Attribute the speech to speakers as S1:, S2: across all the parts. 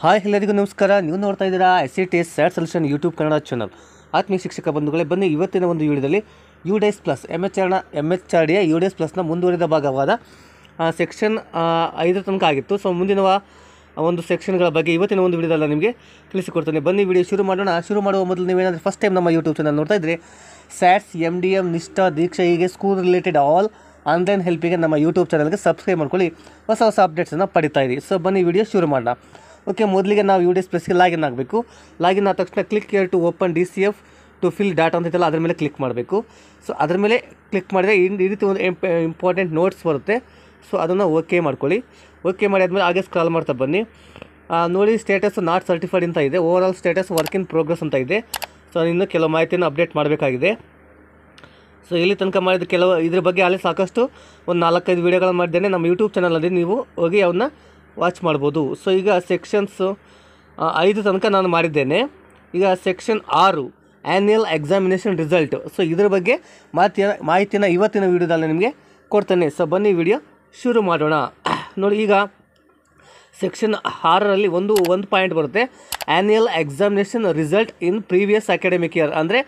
S1: hi ಎಲ್ಲರಿಗೂ ನಮಸ್ಕಾರ ನೀವು ನೋಡ್ತಾ ಇದ್ದೀರಾ S C T S SATS solution YouTube Kannada channel ಆತ್ಮೀಯ ಶಿಕ್ಷಕ ಬಂಧುಗಳೇ ಬನ್ನಿ ಇವತ್ತಿನ ಒಂದು ವಿಡಿಯೋದಲ್ಲಿ U D S plus M H R M H R ಡಿಯ ಯು ಡಿ ಎಸ್ ಪ್ಲಸ್ನ ಮುಂದುವರಿದ ಭಾಗವಾದ ಸೆಕ್ಷನ್ ಐದರ ತನಕ ಆಗಿತ್ತು ಸೊ ಮುಂದಿನ ಒಂದು ಸೆಕ್ಷನ್ಗಳ ಬಗ್ಗೆ ಇವತ್ತಿನ ಒಂದು ವೀಡಿಯೋದಲ್ಲ ನಿಮಗೆ ತಿಳಿಸಿಕೊಡ್ತೇನೆ ಬನ್ನಿ ವಿಡಿಯೋ ಶುರು ಮಾಡೋಣ ಶುರು ಮಾಡುವ ಮೊದಲು ನೀವೇನಾದರೆ ಫಸ್ಟ್ ಟೈಮ್ ನಮ್ಮ ಯೂಟ್ಯೂಬ್ ಚಾನಲ್ ನೋಡ್ತಾ ಇದ್ರೆ SATS M D M Nishtha Diksha ಹೀಗೆ ಸ್ಕೂಲ್ ರಿಲೇಟೆಡ್ ಆಲ್ ಆನ್ಲೈನ್ ಹೆಲ್ಪಿಗೆ ನಮ್ಮ ಯೂಟ್ಯೂಬ್ ಚಾನಲ್ಗೆ ಸಬ್ಸ್ಕ್ರೈಬ್ ಮಾಡ್ಕೊಳ್ಳಿ ಹೊಸ ಹೊಸ ಅಪ್ಡೇಟ್ಸನ್ನು ಪಡಿತಾ ಇದ್ದೀವಿ ಸೊ ಬನ್ನಿ ವಿಡಿಯೋ ಶುರು ಮಾಡೋಣ ಓಕೆ ಮೊದಲಿಗೆ ನಾವು ಯು ಡಿ ಎಸ್ ಪ್ಲಸ್ಗೆ ಲಾಗಿನ್ ಆಗಬೇಕು ಲಾಗಿನ್ ಆದ ತಕ್ಷಣ click here to open D C F to fill data ಅಂತ ಇದೆಲ್ಲ ಅದ್ರ ಮೇಲೆ ಕ್ಲಿಕ್ ಮಾಡಬೇಕು ಸೊ ಅದ್ರ ಮೇಲೆ ಕ್ಲಿಕ್ ಮಾಡಿದರೆ ಈ ರೀತಿ ಒಂದು ಇಂಪಾರ್ಟೆಂಟ್ ನೋಟ್ಸ್ ಬರುತ್ತೆ ಸೊ ಅದನ್ನು ಓಕೆ ಮಾಡ್ಕೊಳ್ಳಿ ಓಕೆ ಮಾಡಿ ಆದಮೇಲೆ ಹಾಗೆ ಸ್ಕ್ರಾಲ್ ಮಾಡ್ತಾ ಬನ್ನಿ ನೋಡಿ ಸ್ಟೇಟಸ್ ನಾಟ್ ಸರ್ಟಿಫೈಡ್ ಅಂತ ಇದೆ over all status work in progress ಅಂತ ಇದೆ ಸೊ ಇನ್ನೂ ಕೆಲವು ಮಾಹಿತಿಯನ್ನು ಅಪ್ಡೇಟ್ ಮಾಡಬೇಕಾಗಿದೆ ಸೊ ಇಲ್ಲಿ ತನಕ ಮಾಡಿದ ಕೆಲವು ಇದ್ರ ಬಗ್ಗೆ ಅಲ್ಲಿ ಸಾಕಷ್ಟು ಒಂದು ನಾಲ್ಕೈದು ವೀಡಿಯೋಗಳನ್ನು ಮಾಡಿದ್ದೇನೆ ನಮ್ಮ ಯೂಟ್ಯೂಬ್ ಚಾನಲಲ್ಲಿ ನೀವು ಹೋಗಿ ಅವನ್ನ ವಾಚ್ ಮಾಡ್ಬೋದು ಸೊ ಈಗ ಸೆಕ್ಷನ್ಸು ಐದು ತನಕ ನಾನು ಮಾಡಿದ್ದೇನೆ ಈಗ ಸೆಕ್ಷನ್ ಆರು ಆ್ಯನ್ಯಲ್ ಎಕ್ಸಾಮಿನೇಷನ್ ರಿಸಲ್ಟ್ ಸೊ ಇದರ ಬಗ್ಗೆ ಮಾಹಿತಿಯ ಮಾಹಿತಿನ ಇವತ್ತಿನ ವೀಡಿಯೋದಲ್ಲಿ ನಿಮಗೆ ಕೊಡ್ತೇನೆ ಸೊ ಬನ್ನಿ ವಿಡಿಯೋ ಶುರು ಮಾಡೋಣ ನೋಡಿ ಈಗ ಸೆಕ್ಷನ್ ಆರರಲ್ಲಿ ಒಂದು ಒಂದು ಪಾಯಿಂಟ್ ಬರುತ್ತೆ annual examination result in previous academic year ಅಂದರೆ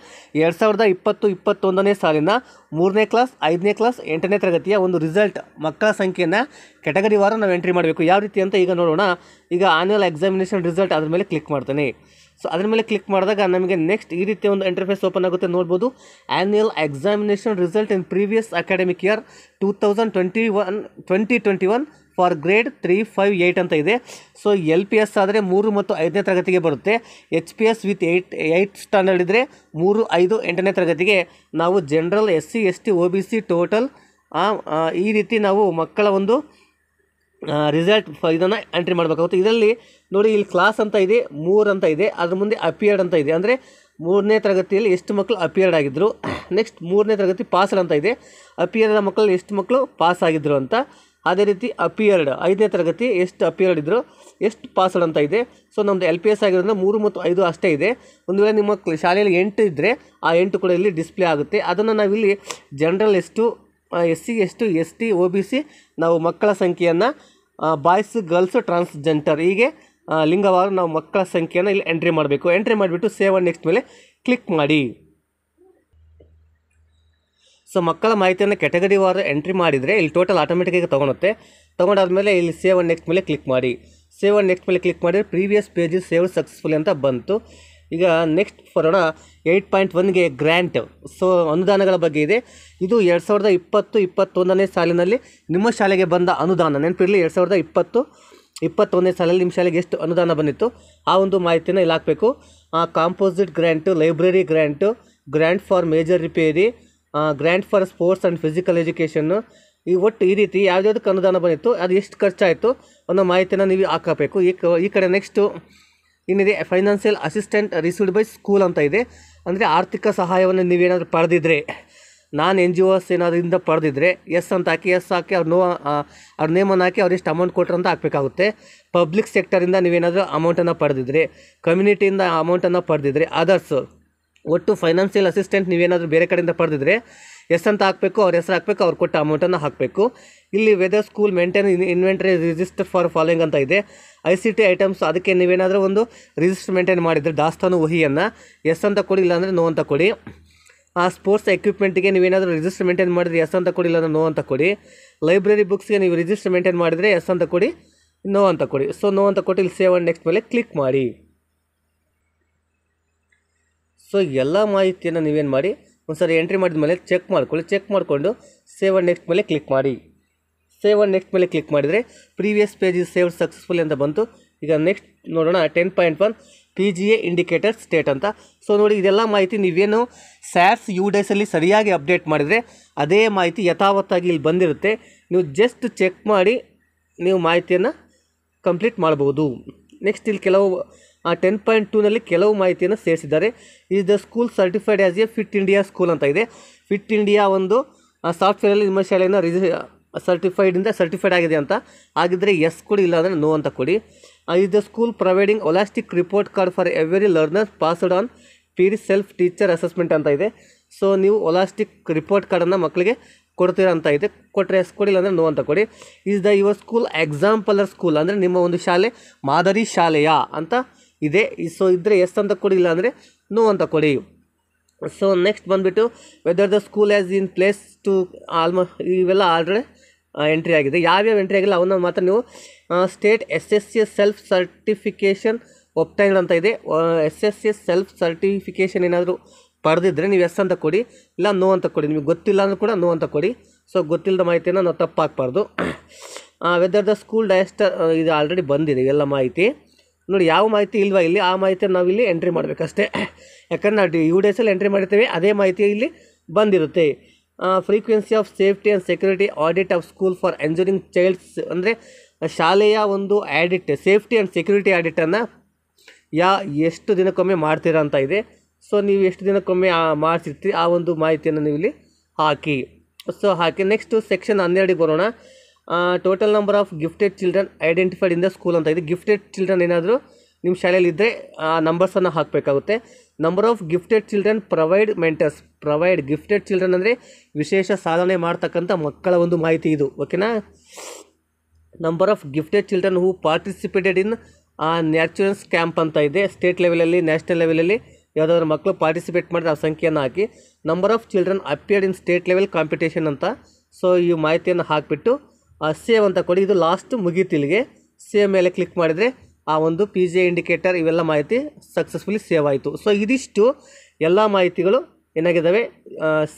S1: ಎರಡು ಸಾವಿರದ ಇಪ್ಪತ್ತು ಇಪ್ಪತ್ತೊಂದನೇ ಸಾಲಿನ ಮೂರನೇ ಕ್ಲಾಸ್ ಐದನೇ ಕ್ಲಾಸ್ ಎಂಟನೇ ತರಗತಿಯ ಒಂದು ರಿಸಲ್ಟ್ ಮಕ್ಕಳ ಸಂಖ್ಯೆಯನ್ನು ಕೆಟಗರಿ ವಾರ ನಾವು ಎಂಟ್ರಿ ಮಾಡಬೇಕು ಯಾವ ರೀತಿ ಅಂತ ಈಗ ನೋಡೋಣ ಈಗ ಆ್ಯನ್ಯಲ್ ಎಕ್ಸಾಮಿನೇಷನ್ ರಿಸಲ್ಟ್ ಅದ್ರ ಮೇಲೆ ಕ್ಲಿಕ್ ಮಾಡ್ತಾನೆ ಸೊ ಅದ್ರ ಮೇಲೆ ಕ್ಲಿಕ್ ಮಾಡಿದಾಗ ನಮಗೆ ನೆಕ್ಸ್ಟ್ ಈ ರೀತಿಯ ಒಂದು ಇಂಟರ್ಫೇಸ್ ಓಪನ್ ಆಗುತ್ತೆ ನೋಡ್ಬೋದು annual examination result in previous academic year two thousand twenty one twenty twenty one for grade three five eight ಅಂತ ಇದೆ ಸೊ ಎಲ್ ಪಿ ಎಸ್ ಆದರೆ ಮೂರು ಮತ್ತು ಐದನೇ ತರಗತಿಗೆ ಬರುತ್ತೆ H P S with eight eight standard ಇದ್ದರೆ ಮೂರು ಐದು ಎಂಟನೇ ತರಗತಿಗೆ ನಾವು general S C S T O B C total ಈ ರೀತಿ ನಾವು ಮಕ್ಕಳ ಒಂದು ರಿಸಲ್ಟ್ ಇದನ್ನು ಎಂಟ್ರಿ ಮಾಡಬೇಕಾಗುತ್ತೆ ಇದರಲ್ಲಿ ನೋಡಿ ಇಲ್ಲಿ ಕ್ಲಾಸ್ ಅಂತ ಇದೆ ಮೂರು ಅಂತ ಇದೆ ಅದ್ರ ಮುಂದೆ ಅಪಿಯರ್ಡ್ ಅಂತ ಇದೆ ಅಂದರೆ ಮೂರನೇ ತರಗತಿಯಲ್ಲಿ ಎಷ್ಟು ಮಕ್ಕಳು ಅಪಿಯರ್ಡ್ ಆಗಿದ್ದರು ನೆಕ್ಸ್ಟ್ ಮೂರನೇ ತರಗತಿ ಪಾಸ್ ಅಂತ ಇದೆ ಅಪಿಯರ್ಡ್ ಮಕ್ಕಳಲ್ಲಿ ಎಷ್ಟು ಮಕ್ಕಳು ಪಾಸ್ ಆಗಿದ್ದರು ಅಂತ ಅದೇ ರೀತಿ ಅಪಿಯರ್ಡ್ ಐದನೇ ತರಗತಿ ಎಷ್ಟು ಅಪಿಯರ್ಡ್ ಇದ್ದರು ಎಷ್ಟು ಪಾಸ್ಡ್ ಅಂತ ಇದೆ ಸೊ ನಮ್ಮದು ಎಲ್ ಪಿ ಎಸ್ ಆಗಿರೋದ್ರಿಂದ ಮೂರು ಮತ್ತು ಐದು ಅಷ್ಟೇ ಇದೆ ಒಂದು ವೇಳೆ ನಿಮ್ಮ ಶಾಲೆಯಲ್ಲಿ ಎಂಟು ಇದ್ದರೆ ಆ ಎಂಟು ಕೂಡ ಇಲ್ಲಿ ಡಿಸ್ಪ್ಲೇ ಆಗುತ್ತೆ ಅದನ್ನು ನಾವಿಲ್ಲಿ ಜನರಲ್ ಎಷ್ಟು ಎಸ್ ಸಿ ಎಷ್ಟು S T O B C ನಾವು ಮಕ್ಕಳ ಸಂಖ್ಯೆಯನ್ನು ಬಾಯ್ಸ್ ಗರ್ಲ್ಸ್ ಟ್ರಾನ್ಸ್ಜೆಂಡರ್ ಹೀಗೆ ಲಿಂಗವಾರು ನಾವು ಮಕ್ಕಳ ಸಂಖ್ಯೆಯನ್ನು ಇಲ್ಲಿ ಎಂಟ್ರಿ ಮಾಡಬೇಕು ಎಂಟ್ರಿ ಮಾಡಿಬಿಟ್ಟು ಸೇವ್ ನೆಕ್ಸ್ಟ್ ಮೇಲೆ ಕ್ಲಿಕ್ ಮಾಡಿ ಸೊ ಮಕ್ಕಳ ಮಾಹಿತಿಯನ್ನು ಕೆಟಗರಿ ವಾರ ಎಂಟ್ರಿ ಮಾಡಿದರೆ ಇಲ್ಲಿ ಟೋಟಲ್ ಆಟೋಮೆಟಿಕಾಗಿ ತೊಗೊಳುತ್ತೆ ಮೇಲೆ ಇಲ್ಲಿ ಸೇವ್ ನೆಕ್ಸ್ಟ್ ಮೇಲೆ ಕ್ಲಿಕ್ ಮಾಡಿ ಸೇವ್ ನೆಕ್ಸ್ಟ್ ಮೇಲೆ ಕ್ಲಿಕ್ ಮಾಡಿದರೆ ಪ್ರೀವಿಯಸ್ ಪೇಜ್ ಸೇವ್ ಸಕ್ಸಸ್ಫುಲ್ ಅಂತ ಬಂತು ಈಗ ನೆಕ್ಸ್ಟ್ ಬರೋಣ ಏಯ್ಟ್ ಪಾಯಿಂಟ್ ಒನ್ಗೆ ಗ್ರ್ಯಾಂಟ್ ಸೊ ಅನುದಾನಗಳ ಬಗ್ಗೆ ಇದೆ ಇದು ಎರಡು ಸಾವಿರದ ಇಪ್ಪತ್ತು ಇಪ್ಪತ್ತೊಂದನೇ ಸಾಲಿನಲ್ಲಿ ನಿಮ್ಮ ಶಾಲೆಗೆ ಬಂದ ಅನುದಾನ ನೆನಪಿರಲಿ ಎರಡು ಸಾವಿರದ ಇಪ್ಪತ್ತು ಇಪ್ಪತ್ತೊಂದನೇ ಸಾಲಲ್ಲಿ ನಿಮ್ಮ ಶಾಲೆಗೆ ಎಷ್ಟು ಅನುದಾನ ಬಂದಿತ್ತು ಆ ಒಂದು ಮಾಹಿತಿನ ಇಲ್ಲಿ ಹಾಕಬೇಕು ಆ composite grant library grant grant for major repair grant for sports and physical ಎಜುಕೇಷನ್ನು ಈ ಒಟ್ಟು ಈ ರೀತಿ ಯಾವುದ್ಯಾವ್ದಕ್ಕೆ ಅನುದಾನ ಬಂದಿತ್ತು ಅದು ಎಷ್ಟು ಖರ್ಚಾಯಿತು ಅನ್ನೋ ಮಾಹಿತಿನ ನೀವು ಹಾಕಬೇಕು ಈ ಕ ಈ ಕಡೆ ನೆಕ್ಸ್ಟು ಏನಿದೆ financial assistant received by school ಅಂತ ಇದೆ ಅಂದರೆ ಆರ್ಥಿಕ ಸಹಾಯವನ್ನು ನೀವೇನಾದರೂ ಪಡೆದಿದ್ರೆ ನಾನು ಎನ್ ಜಿ ಓಸ್ ಏನಾದ್ರಿಂದ ಪಡೆದಿದ್ರೆ ಎಸ್ ಅಂತ ಹಾಕಿ ಎಸ್ ಹಾಕಿ ಅವ್ರ ನೋ ಅವ್ರ ನೇಮನ್ನು ಹಾಕಿ ಅವ್ರು ಎಷ್ಟು ಅಮೌಂಟ್ ಕೊಟ್ಟರು ಅಂತ ಹಾಕಬೇಕಾಗುತ್ತೆ ಪಬ್ಲಿಕ್ ಸೆಕ್ಟರಿಂದ ನೀವೇನಾದರೂ ಅಮೌಂಟನ್ನು ಪಡೆದಿದ್ರೆ ಕಮ್ಯುನಿಟಿಯಿಂದ ಅಮೌಂಟನ್ನು ಪಡೆದಿದ್ದರೆ ಅದರ್ಸು ಒಟ್ಟು ಫೈನಾನ್ಷಿಯಲ್ ಅಸಿಸ್ಟೆಂಟ್ ನೀವೇನಾದರೂ ಬೇರೆ ಕಡೆಯಿಂದ ಪಡೆದಿದ್ರೆ ಎಸ್ ಅಂತ ಹಾಕಬೇಕು ಅವ್ರ ಹೆಸರು ಹಾಕಬೇಕು ಅವ್ರು ಕೊಟ್ಟ ಅಮೌಂಟನ್ನು ಹಾಕಬೇಕು ಇಲ್ಲಿ whether school maintain inventory register for following ಅಂತ ಇದೆ ಐ ಸಿ ಟಿ ಐಟಮ್ಸ್ ಅದಕ್ಕೆ ನೀವೇನಾದರೂ ಒಂದು ರಿಜಿಸ್ಟರ್ ಮೇಂಟೈನ್ ಮಾಡಿದರೆ ದಾಸ್ತಾನು ವಹಿಯನ್ನು ಎಸ್ ಅಂತ ಕೊಡಿ ಇಲ್ಲಾಂದರೆ ನೋ ಅಂತ ಕೊಡಿ ಆ ಸ್ಪೋರ್ಟ್ಸ್ ಎಕ್ವಿಪ್ಮೆಂಟ್ಗೆ ನೀವೇನಾದರೂ ರಿಜಿಸ್ಟರ್ ಮೇಂಟೈನ್ ಮಾಡಿದರೆ ಎಸ್ ಅಂತ ಕೊಡಿ ಇಲ್ಲಾಂದ್ರೆ ನೋ ಅಂತ ಕೊಡಿ ಲೈಬ್ರರಿ ಬುಕ್ಸ್ಗೆ ನೀವು ರಿಜಿಸ್ಟರ್ ಮೇಂಟೈನ್ ಮಾಡಿದರೆ ಎಸ್ ಅಂತ ಕೊಡಿ ನೋ ಅಂತ ಕೊಡಿ ಸೊ ನೋ ಅಂತ ಕೊಟ್ಟು ಇಲ್ಲಿ ಸೇವ್ ಆ್ಯಂಡ್ ನೆಕ್ಸ್ಟ್ ಮೇಲೆ ಕ್ಲಿಕ್ ಮಾಡಿ ಸೊ ಎಲ್ಲ ಮಾಹಿತಿಯನ್ನು ನೀವೇನು ಮಾಡಿ ಒಂದು ಸಾರಿ ಎಂಟ್ರಿ ಮಾಡಿದ ಮೇಲೆ ಚೆಕ್ ಮಾಡ್ಕೊಳ್ಳಿ ಚೆಕ್ ಮಾಡಿಕೊಂಡು ಸೇವ್ ನೆಕ್ಸ್ಟ್ ಮೇಲೆ ಕ್ಲಿಕ್ ಮಾಡಿ ಸೇವ್ ನೆಕ್ಸ್ಟ್ ಮೇಲೆ ಕ್ಲಿಕ್ ಮಾಡಿದರೆ previous page is save successful ಅಂತ ಬಂತು ಈಗ ನೆಕ್ಸ್ಟ್ ನೋಡೋಣ ten point one P G A indicator state ಅಂತ ಸೊ ನೋಡಿ ಇದೆಲ್ಲ ಮಾಹಿತಿ ನೀವೇನು ಸ್ಯಾಸ್ ಯು ಡೇಸಲ್ಲಿ ಸರಿಯಾಗಿ ಅಪ್ಡೇಟ್ ಮಾಡಿದರೆ ಅದೇ ಮಾಹಿತಿ ಯಥಾವತ್ತಾಗಿ ಇಲ್ಲಿ ಬಂದಿರುತ್ತೆ ನೀವು ಜಸ್ಟ್ ಚೆಕ್ ಮಾಡಿ ನೀವು ಮಾಹಿತಿಯನ್ನು ಕಂಪ್ಲೀಟ್ ಮಾಡ್ಬೋದು ನೆಕ್ಸ್ಟ್ ಇಲ್ಲಿ ಕೆಲವು ಟೆನ್ ಪಾಯಿಂಟ್ ಟೂನಲ್ಲಿ ಕೆಲವು ಮಾಹಿತಿಯನ್ನು ಸೇರಿಸಿದ್ದಾರೆ is the school certified as a fit India school ಅಂತ ಇದೆ ಫಿಟ್ ಇಂಡಿಯಾ ಒಂದು ಸಾಫ್ಟ್ವೇರಲ್ಲಿ ನಿಮ್ಮ ಶಾಲೆಯನ್ನು ರಿಜಿ ಸರ್ಟಿಫೈಡಿಂದ ಸರ್ಟಿಫೈಡ್ ಆಗಿದೆ ಅಂತ ಆಗಿದ್ದರೆ ಎಸ್ ಕೊಡಿ ಇಲ್ಲ ಅಂದರೆ ನೋ ಅಂತ ಕೊಡಿ is the school providing holistic report card for every learner based on peer self teacher assessment ಅಂತ ಇದೆ ಸೊ ನೀವು ಒಲಾಸ್ಟಿಕ್ ರಿಪೋರ್ಟ್ ಕಾರ್ಡನ್ನು ಮಕ್ಕಳಿಗೆ ಕೊಡ್ತೀರ ಅಂತ ಇದೆ ಕೊಟ್ಟರೆ ಎಸ್ ಕೊಡಿ ಇಲ್ಲಾಂದರೆ ನೋ ಅಂತ ಕೊಡಿ is the your school exemplar school ಅಂದರೆ ನಿಮ್ಮ ಒಂದು ಶಾಲೆ ಮಾದರಿ ಶಾಲೆಯಾ ಅಂತ ಇದೆ ಸೊ ಇದ್ದರೆ ಎಸ್ ಅಂತ ಕೊಡಿ ಇಲ್ಲ ಅಂದರೆ ನೋ ಅಂತ ಕೊಡಿ ಸೊ ನೆಕ್ಸ್ಟ್ ಬಂದುಬಿಟ್ಟು whether the school has in place to almost ಇವೆಲ್ಲ ಆಲ್ರೆಡಿ ಎಂಟ್ರಿ ಆಗಿದೆ ಯಾವ್ಯಾವ ಎಂಟ್ರಿ ಆಗಿಲ್ಲ ಅವನ್ನ ಮಾತ್ರ ನೀವು state S S C self certification obtain ಅಂತ ಇದೆ S S C self certification ಏನಾದರೂ ಪಡೆದಿದ್ದರೆ ನೀವು ಎಸ್ ಅಂತ ಕೊಡಿ ಇಲ್ಲ ನೋ ಅಂತ ಕೊಡಿ ನಿಮಗೆ ಗೊತ್ತಿಲ್ಲ ಅಂದರೂ ಕೂಡ ನೋ ಅಂತ ಕೊಡಿ ಸೊ ಗೊತ್ತಿಲ್ಲದ ಮಾಹಿತಿಯನ್ನು ನಾವು ತಪ್ಪಾಗಬಾರ್ದು ವೆದರ್ ದ ಸ್ಕೂಲ್ ಡಯಸ್ಟರ್ ಇದು ಆಲ್ರೆಡಿ ಬಂದಿದೆ ಎಲ್ಲ ಮಾಹಿತಿ ನೋಡಿ ಯಾವ ಮಾಹಿತಿ ಇಲ್ವಾ ಇಲ್ಲಿ ಆ ಮಾಹಿತಿಯನ್ನು ನಾವು ಇಲ್ಲಿ ಎಂಟ್ರಿ ಮಾಡಬೇಕಷ್ಟೇ ಯಾಕಂದ್ರೆ ನಾವು ಡಿ ಯು ಡಿ ಎಂಟ್ರಿ ಮಾಡಿರ್ತೇವೆ ಅದೇ ಮಾಹಿತಿ ಇಲ್ಲಿ ಬಂದಿರುತ್ತೆ frequency of safety and security audit of school for ensuring childs ಅಂದರೆ ಶಾಲೆಯ ಒಂದು ಆಡಿಟ್ ಸೇಫ್ಟಿ ಆ್ಯಂಡ್ ಸೆಕ್ಯೂರಿಟಿ ಆಡಿಟನ್ನು ಯಾ ಎಷ್ಟು ದಿನಕ್ಕೊಮ್ಮೆ ಮಾಡ್ತೀರಾ ಅಂತ ಇದೆ ಸೊ ನೀವು ಎಷ್ಟು ದಿನಕ್ಕೊಮ್ಮೆ ಮಾಡ್ತಿರ್ತೀರಿ ಆ ಒಂದು ಮಾಹಿತಿಯನ್ನು ನೀವು ಇಲ್ಲಿ ಹಾಕಿ ಸೊ ಹಾಕಿ ನೆಕ್ಸ್ಟು ಸೆಕ್ಷನ್ ಹನ್ನೆರಡಿಗೆ ಬರೋಣ total number of gifted children identified in the school ಅಂತ ಇದೆ ಗಿಫ್ಟೆಡ್ ಚಿಲ್ಡ್ರನ್ ಏನಾದರೂ ನಿಮ್ಮ ಶಾಲೆಯಲ್ಲಿದ್ದರೆ ಆ ನಂಬರ್ಸನ್ನು ಹಾಕಬೇಕಾಗುತ್ತೆ number of gifted children provide mentors provide gifted children ಅಂದರೆ ವಿಶೇಷ ಸಾಧನೆ ಮಾಡ್ತಕ್ಕಂಥ ಮಕ್ಕಳ ಒಂದು ಮಾಹಿತಿ ಇದು ಓಕೆನಾ number of gifted children who participated in a naturals camp ಅಂತ ಇದೆ ಸ್ಟೇಟ್ ಲೆವೆಲಲ್ಲಿ ನ್ಯಾಷನಲ್ ಲೆವೆಲಲ್ಲಿ ಯಾವುದಾದ್ರು ಮಕ್ಕಳು ಪಾರ್ಟಿಸಿಪೇಟ್ ಮಾಡಿದ್ರೆ ಆ ಸಂಖ್ಯೆಯನ್ನು ಹಾಕಿ number of children appeared in state level competition ಅಂತ ಸೊ ಈ ಮಾಹಿತಿಯನ್ನು ಹಾಕಿಬಿಟ್ಟು ಸೇವ್ ಅಂತ ಕೊಡಿ ಇದು ಲಾಸ್ಟ್ ಇಲ್ಲಿಗೆ ಸೇವ್ ಮೇಲೆ ಕ್ಲಿಕ್ ಮಾಡಿದರೆ ಆ ಒಂದು ಪಿ ಜೆ ಇಂಡಿಕೇಟರ್ ಇವೆಲ್ಲ ಮಾಹಿತಿ ಸಕ್ಸಸ್ಫುಲಿ ಸೇವ್ ಆಯಿತು ಸೊ ಇದಿಷ್ಟು ಎಲ್ಲ ಮಾಹಿತಿಗಳು ಏನಾಗಿದ್ದಾವೆ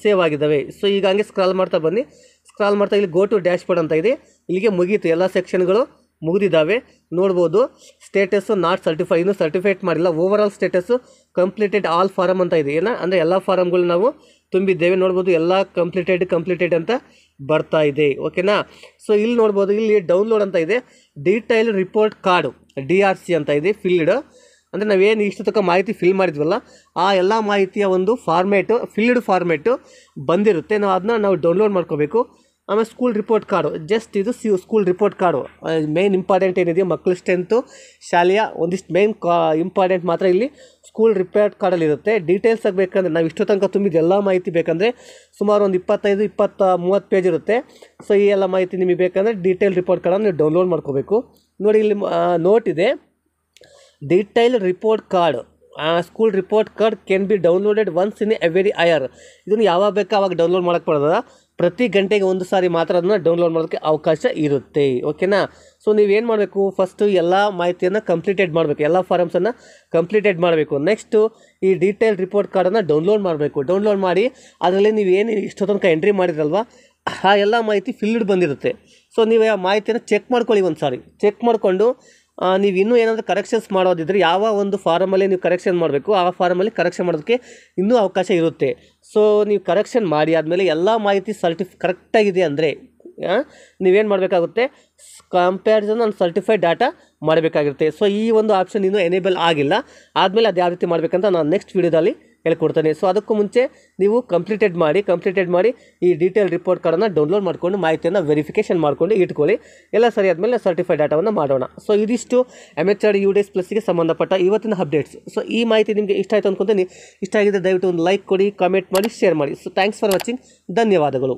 S1: ಸೇವ್ ಆಗಿದ್ದಾವೆ ಸೊ ಈಗ ಹಂಗೆ ಸ್ಕ್ರಾಲ್ ಮಾಡ್ತಾ ಬನ್ನಿ ಸ್ಕ್ರಾಲ್ ಮಾಡ್ತಾ ಇಲ್ಲಿ ಗೋ ಟು ಡ್ಯಾಶ್ ಬೋರ್ಡ್ ಅಂತ ಇದೆ ಇಲ್ಲಿಗೆ ಮುಗೀತು ಎಲ್ಲ ಸೆಕ್ಷನ್ಗಳು ಮುಗಿದಿದ್ದಾವೆ ನೋಡ್ಬೋದು ಸ್ಟೇಟಸ್ಸು ನಾಟ್ ಸರ್ಟಿಫೈ ಇನ್ನೂ ಸರ್ಟಿಫೈಟ್ ಮಾಡಿಲ್ಲ over all status completed all form ಅಂತ ಇದೆ ಏನ ಅಂದರೆ ಎಲ್ಲ ಫಾರಮ್ಗಳು ನಾವು ತುಂಬಿದ್ದೇವೆ ನೋಡ್ಬೋದು ಎಲ್ಲ ಕಂಪ್ಲೀಟೆಡ್ ಕಂಪ್ಲೀಟೆಡ್ ಅಂತ ಬರ್ತಾ ಇದೆ ಓಕೆನಾ ಸೊ ಇಲ್ಲಿ ನೋಡ್ಬೋದು ಇಲ್ಲಿ ಡೌನ್ಲೋಡ್ ಅಂತ ಇದೆ detail report card D R C ಅಂತ ಇದೆ ಫಿಲ್ಡ್ ಅಂದರೆ ನಾವೇನು ಇಷ್ಟು ತಕ್ಕ ಮಾಹಿತಿ ಫಿಲ್ ಮಾಡಿದ್ವಲ್ಲ ಆ ಎಲ್ಲ ಮಾಹಿತಿಯ ಒಂದು ಫಾರ್ಮೇಟು ಫಿಲ್ಡ್ ಫಾರ್ಮೇಟು ಬಂದಿರುತ್ತೆ ನಾವು ಅದನ್ನ ನಾವು ಡೌನ್ಲೋಡ್ ಮಾಡ್ಕೋಬೇಕು ಆಮೇಲೆ ಸ್ಕೂಲ್ ರಿಪೋರ್ಟ್ ಕಾರ್ಡು ಜಸ್ಟ್ ಇದು ಸಿ school report card main important ಏನಿದೆಯೋ ಮಕ್ಕಳು ಸ್ಟ್ರೆಂತು ಶಾಲೆಯ ಒಂದಿಷ್ಟು ಮೇನ್ ಕಾ ಇಂಪಾರ್ಟೆಂಟ್ ಮಾತ್ರ ಇಲ್ಲಿ ಸ್ಕೂಲ್ ರಿಪೋರ್ಟ್ ಇರುತ್ತೆ ಡೀಟೇಲ್ಸ್ ಆಗಬೇಕಂದ್ರೆ ನಾವು ಇಷ್ಟೋ ತನಕ ತುಂಬಿದ ಎಲ್ಲ ಮಾಹಿತಿ ಬೇಕಂದರೆ ಸುಮಾರು ಒಂದು ಇಪ್ಪತ್ತೈದು ಇಪ್ಪತ್ತ ಮೂವತ್ತು ಪೇಜ್ ಇರುತ್ತೆ ಸೊ ಈ ಎಲ್ಲ ಮಾಹಿತಿ ನಿಮಗೆ ಬೇಕಂದರೆ ಡೀಟೇಲ್ ರಿಪೋರ್ಟ್ ಕಾರ್ಡನ್ನು ನೀವು ಡೌನ್ಲೋಡ್ ಮಾಡ್ಕೋಬೇಕು ನೋಡಿ ಇಲ್ಲಿ ನೋಟ್ ಇದೆ detail report card school report card can be downloaded once in every year ಇದನ್ನು ಯಾವಾಗ ಬೇಕೋ ಅವಾಗ ಡೌನ್ಲೋಡ್ ಮಾಡೋಕ್ಕೆ ಬರೋದ ಪ್ರತಿ ಗಂಟೆಗೆ ಒಂದು ಸಾರಿ ಮಾತ್ರ ಅದನ್ನು ಡೌನ್ಲೋಡ್ ಮಾಡೋದಕ್ಕೆ ಅವಕಾಶ ಇರುತ್ತೆ ಓಕೆನಾ ಸೊ ನೀವೇನು ಮಾಡಬೇಕು ಫಸ್ಟು ಎಲ್ಲ ಮಾಹಿತಿಯನ್ನು ಕಂಪ್ಲೀಟೆಡ್ ಮಾಡಬೇಕು ಎಲ್ಲ ಫಾರಮ್ಸನ್ನು ಕಂಪ್ಲೀಟೆಡ್ ಮಾಡಬೇಕು ನೆಕ್ಸ್ಟು ಈ ಡೀಟೇಲ್ ರಿಪೋರ್ಟ್ ಕಾರ್ಡನ್ನು ಡೌನ್ಲೋಡ್ ಮಾಡಬೇಕು ಡೌನ್ಲೋಡ್ ಮಾಡಿ ಅದರಲ್ಲಿ ನೀವೇನು ಇಷ್ಟೋ ತನಕ ಎಂಟ್ರಿ ಮಾಡಿದ್ರಲ್ವ ಆ ಎಲ್ಲ ಮಾಹಿತಿ ಫಿಲ್ಡ್ ಬಂದಿರುತ್ತೆ ಸೊ ನೀವು ಆ ಮಾಹಿತಿಯನ್ನು ಚೆಕ್ ಮಾಡ್ಕೊಳ್ಳಿ ಒಂದು ಸಾರಿ ಚೆಕ್ ಮಾಡಿಕೊಂಡು ನೀವು ಇನ್ನೂ ಏನಾದರೂ ಕರೆಕ್ಷನ್ಸ್ ಮಾಡೋದಿದ್ದರೆ ಯಾವ ಒಂದು ಫಾರಮಲ್ಲಿ ನೀವು ಕರೆಕ್ಷನ್ ಮಾಡಬೇಕು ಆ ಫಾರಮಲ್ಲಿ ಕರೆಕ್ಷನ್ ಮಾಡೋದಕ್ಕೆ ಇನ್ನೂ ಅವಕಾಶ ಇರುತ್ತೆ ಸೊ ನೀವು ಕರೆಕ್ಷನ್ ಮಾಡಿ ಆದಮೇಲೆ ಎಲ್ಲ ಮಾಹಿತಿ ಸರ್ಟಿಫ್ ಕರೆಕ್ಟಾಗಿದೆ ಅಂದರೆ ನೀವೇನು ಮಾಡಬೇಕಾಗುತ್ತೆ ಕಂಪ್ಯಾರಿಸನ್ ಆನ್ ಸರ್ಟಿಫೈಡ್ ಡಾಟಾ ಮಾಡಬೇಕಾಗಿರುತ್ತೆ ಸೊ ಈ ಒಂದು ಆಪ್ಷನ್ ಇನ್ನೂ ಎನೇಬಲ್ ಆಗಿಲ್ಲ ಆದಮೇಲೆ ಅದು ಯಾವ ರೀತಿ ಮಾಡಬೇಕಂತ ನಾನು ನೆಕ್ಸ್ಟ್ ವೀಡಿಯೋದಲ್ಲಿ ಹೇಳ್ಕೊಡ್ತಾನೆ ಸೊ ಅದಕ್ಕೂ ಮುಂಚೆ ನೀವು ಕಂಪ್ಲೀಟೆಡ್ ಮಾಡಿ ಕಂಪ್ಲೀಟೆಡ್ ಮಾಡಿ ಈ ಡೀಟೇಲ್ ರಿಪೋರ್ಟ್ ಕಾರ್ಡನ್ನು ಡೌನ್ಲೋಡ್ ಮಾಡಿಕೊಂಡು ಮಾಹಿತಿಯನ್ನು ವೆರಿಫಿಕೇಷನ್ ಮಾಡಿಕೊಂಡು ಇಟ್ಕೊಳ್ಳಿ ಎಲ್ಲ ಸರಿ ಆದಮೇಲೆ ಸರ್ಟಿಫೈಡ್ ಡಾಟಾವನ್ನು ಮಾಡೋಣ ಸೊ ಇದಿಷ್ಟು M H R U D S ಪ್ಲಸ್ಗೆ ಸಂಬಂಧಪಟ್ಟ ಇವತ್ತಿನ ಅಪ್ಡೇಟ್ಸ್ ಸೊ ಈ ಮಾಹಿತಿ ನಿಮಗೆ ಇಷ್ಟ ಆಯಿತು ಅಂದ್ಕೊತೀನಿ ಇಷ್ಟ ಆಗಿದ್ದರೆ ದಯವಿಟ್ಟು ಒಂದು ಲೈಕ್ ಕೊಡಿ ಕಾಮೆಂಟ್ ಮಾಡಿ ಶೇರ್ ಮಾಡಿ ಸೊ ಥ್ಯಾಂಕ್ಸ್ ಫಾರ್ ವಾಚಿಂಗ್ ಧನ್ಯವಾದಗಳು